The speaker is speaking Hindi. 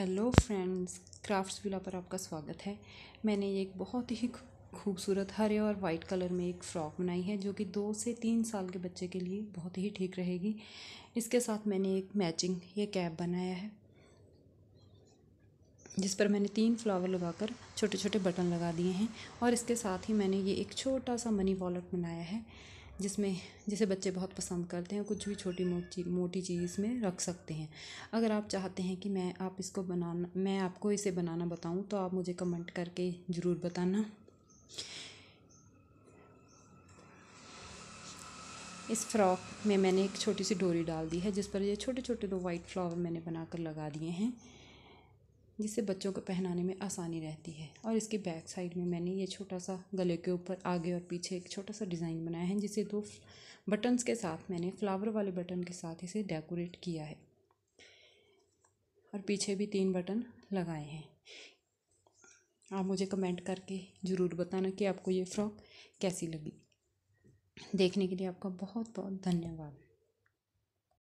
हेलो फ्रेंड्स क्राफ्ट्स विला पर आपका स्वागत है मैंने ये एक बहुत ही खूबसूरत हरे और वाइट कलर में एक फ़्रॉक बनाई है जो कि दो से तीन साल के बच्चे के लिए बहुत ही ठीक रहेगी इसके साथ मैंने एक मैचिंग ये कैप बनाया है जिस पर मैंने तीन फ्लावर लगाकर छोटे छोटे बटन लगा दिए हैं और इसके साथ ही मैंने ये एक छोटा सा मनी वॉलेट बनाया है जिसमें जिसे बच्चे बहुत पसंद करते हैं कुछ भी छोटी मोटी मोटी चीज़ इसमें रख सकते हैं अगर आप चाहते हैं कि मैं आप इसको बनाना मैं आपको इसे बनाना बताऊं तो आप मुझे कमेंट करके ज़रूर बताना इस फ्रॉक में मैंने एक छोटी सी डोरी डाल दी है जिस पर ये छोटे छोटे दो वाइट फ्लावर मैंने बनाकर लगा दिए हैं जिससे बच्चों को पहनाने में आसानी रहती है और इसके बैक साइड में मैंने ये छोटा सा गले के ऊपर आगे और पीछे एक छोटा सा डिज़ाइन बनाया है जिसे दो बटन्स के साथ मैंने फ्लावर वाले बटन के साथ इसे डेकोरेट किया है और पीछे भी तीन बटन लगाए हैं आप मुझे कमेंट करके ज़रूर बताना कि आपको ये फ़्रॉक कैसी लगी देखने के लिए आपका बहुत बहुत धन्यवाद